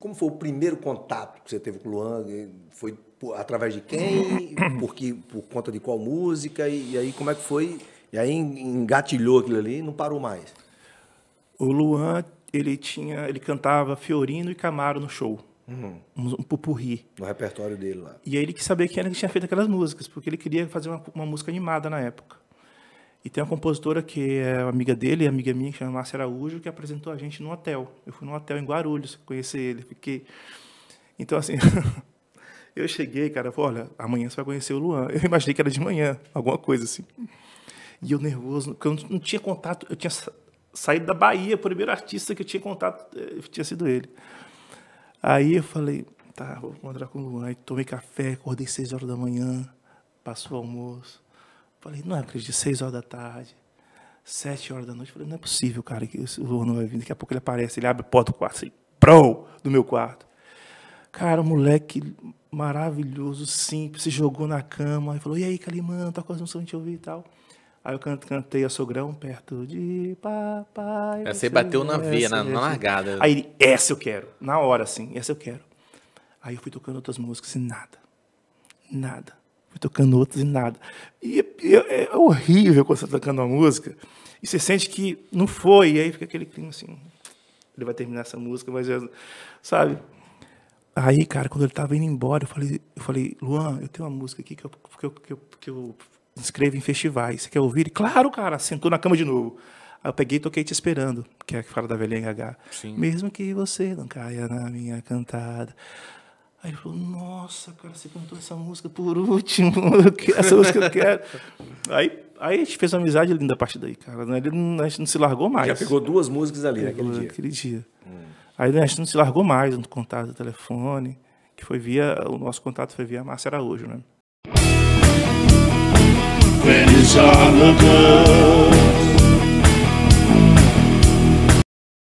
Como foi o primeiro contato que você teve com o Luan? Foi através de quem? Por, que, por conta de qual música? E, e aí como é que foi? E aí engatilhou aquilo ali e não parou mais. O Luan, ele tinha, ele cantava Fiorino e Camaro no show. Uhum. Um, um pupurri. No repertório dele lá. E aí ele quis saber quem era que tinha feito aquelas músicas, porque ele queria fazer uma, uma música animada na época. E tem uma compositora que é amiga dele e amiga minha, que chama Márcia Araújo, que apresentou a gente no hotel. Eu fui no hotel em Guarulhos conhecer ele. Fiquei. Então, assim. eu cheguei, cara, falei, olha, amanhã você vai conhecer o Luan. Eu imaginei que era de manhã, alguma coisa assim. E eu nervoso, porque eu não tinha contato, eu tinha saído da Bahia, o primeiro artista que eu tinha contato eh, tinha sido ele. Aí eu falei, tá, vou encontrar com o Luan. Aí tomei café, acordei seis horas da manhã, passou o almoço. Falei, não acredito, seis horas da tarde, sete horas da noite. Falei, não é possível, cara, que o não vai vir. Daqui a pouco ele aparece, ele abre a porta do quarto, assim, pro, do meu quarto. Cara, um moleque maravilhoso, simples, se jogou na cama e falou, e aí, Calimã, tá quase um som de ouvir e tal. Aí eu can cantei a Sogrão perto de papai. aí você bateu na veia, na, na largada. Aí ele, essa eu quero. Na hora, assim, essa eu quero. Aí eu fui tocando outras músicas e nada. Nada. Fui tocando outras e nada. E é, é, horrível quando você está tocando uma música e você sente que não foi, e aí fica aquele clima assim, ele vai terminar essa música, mas, eu, sabe? Aí, cara, quando ele estava indo embora, eu falei, eu falei, Luan, eu tenho uma música aqui que eu, que eu, que eu, que eu em festivais, você quer ouvir? E, claro, cara, sentou na cama de novo. Aí eu peguei e toquei Te Esperando, que é a que fala da velhinha H. Mesmo que você não caia na minha cantada. Aí ele falou, nossa, cara, você cantou essa música por último, essa música eu quero. aí, aí a gente fez uma amizade linda a partir daí, cara. Né? Não, a gente não se largou mais. Já pegou duas músicas ali pegou naquele dia. Naquele dia. Hum. Aí né, a gente não se largou mais no contato do telefone, que foi via, o nosso contato foi via Márcia Araújo, né? When it's all